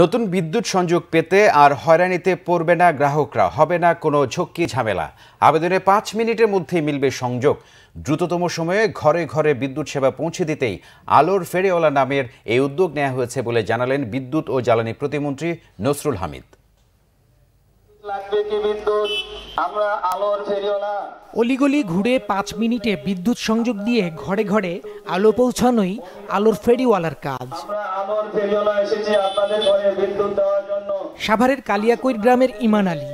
নতুন বিদ্যুৎ সংযোগ পেতে আর হয়রানিতে পড়বে না গ্রাহকরা হবে না কোনো ঝক্কি ঝামেলা আবেদনে পাঁচ মিনিটের মধ্যেই মিলবে সংযোগ দ্রুততম সময়ে ঘরে ঘরে বিদ্যুৎ সেবা পৌঁছে দিতেই আলোর ফেরিওয়ালা নামের এই উদ্যোগ নেওয়া হয়েছে বলে জানালেন বিদ্যুৎ ও জ্বালানি প্রতিমন্ত্রী নসরুল হামিদ অলিগলি ঘুরে পাঁচ মিনিটে বিদ্যুৎ সংযোগ দিয়ে ঘরে ঘরে আলো পৌঁছানোই আলোর ফেরিওয়ালার কাজ সাভারের কালিয়াকৈর গ্রামের ইমান আলী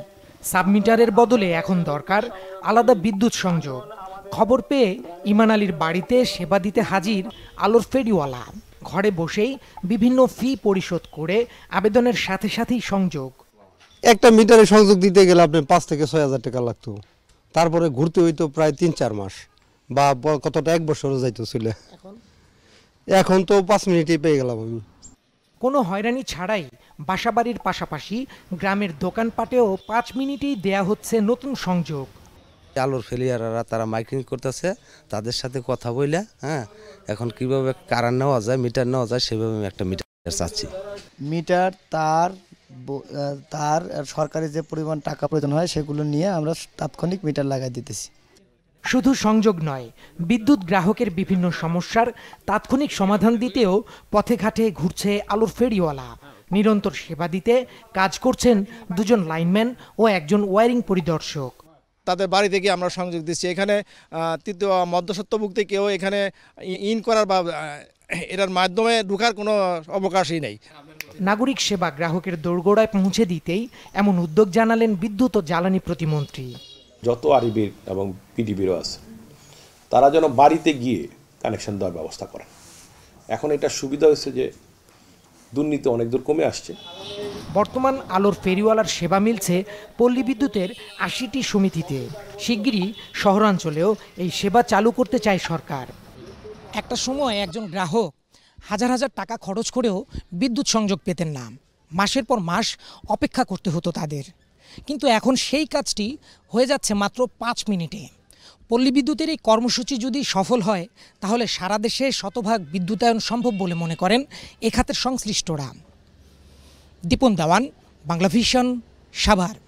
সাবমিটারের বদলে এখন দরকার আলাদা বিদ্যুৎ সংযোগ খবর পেয়ে ইমান আলীর বাড়িতে সেবা দিতে হাজির আলোর ফেরিওয়ালা ঘরে বসেই বিভিন্ন ফি পরিশোধ করে আবেদনের সাথে সাথেই সংযোগ একটা মিটারে সংযোগ দিতে গেলে আপনি পাঁচ থেকে ছয় হাজার টাকা লাগতো তারপরে ঘুরতে হইতো প্রায় তিন চার মাস বা কতটা এক বছরও যাইতো ছিল এখন তো পাঁচ মিনিটেই পেয়ে গেলাম আমি কোনো হয়রানি ছাড়াই বাসাবাড়ির পাশাপাশি গ্রামের দোকানপাটেও পাঁচ মিনিটেই দেয়া হচ্ছে নতুন সংযোগ আলোর ফেলিয়াররা তারা মাইকিং করতেছে তাদের সাথে কথা বইলা হ্যাঁ এখন কিভাবে কারান নেওয়া যায় মিটার নেওয়া যায় সেভাবে আমি একটা মিটার চাচ্ছি মিটার তার তার সরকারের যে পরিমাণ টাকা প্রয়োজন হয় সেগুলো নিয়ে আমরা তাৎক্ষণিক মিটার লাগাই দিতেছি শুধু সংযোগ নয় বিদ্যুৎ গ্রাহকের বিভিন্ন সমস্যার তাৎক্ষণিক সমাধান দিতেও পথে ঘাটে ঘুরছে আলোর ফেরিওয়ালা নিরন্তর সেবা দিতে কাজ করছেন দুজন লাইনম্যান ও একজন ওয়ারিং পরিদর্শক তাদের বাড়ি থেকে আমরা সংযোগ দিচ্ছি এখানে তৃতীয় মধ্যসত্ত্বভুক্তি কেউ এখানে ইন করার বা এটার মাধ্যমে ঢুকার কোনো অবকাশই নেই নাগরিক সেবা গ্রাহকের দোরগোড়ায় পৌঁছে দিতেই এমন উদ্যোগ জানালেন বিদ্যুৎ ও জ্বালানি প্রতিমন্ত্রী যত আরিবির এবং পিডিবিরও আছে তারা যেন বাড়িতে গিয়ে কানেকশন দেওয়ার ব্যবস্থা করেন এখন এটা সুবিধা হয়েছে যে দুর্নীতি অনেক দূর কমে আসছে বর্তমান আলোর ফেরিওয়ালার সেবা মিলছে পল্লী বিদ্যুতের আশিটি সমিতিতে শিগগিরই শহরাঞ্চলেও এই সেবা চালু করতে চায় সরকার একটা সময় একজন গ্রাহক হাজার হাজার টাকা খরচ করেও বিদ্যুৎ সংযোগ পেতেন না মাসের পর মাস অপেক্ষা করতে হতো তাদের কিন্তু এখন সেই কাজটি হয়ে যাচ্ছে মাত্র পাঁচ মিনিটে পল্লী বিদ্যুতের এই কর্মসূচি যদি সফল হয় তাহলে সারা দেশে শতভাগ বিদ্যুতায়ন সম্ভব বলে মনে করেন এ খাতের সংশ্লিষ্টরা দীপন দাওয়ান বাংলাভিশন সাভার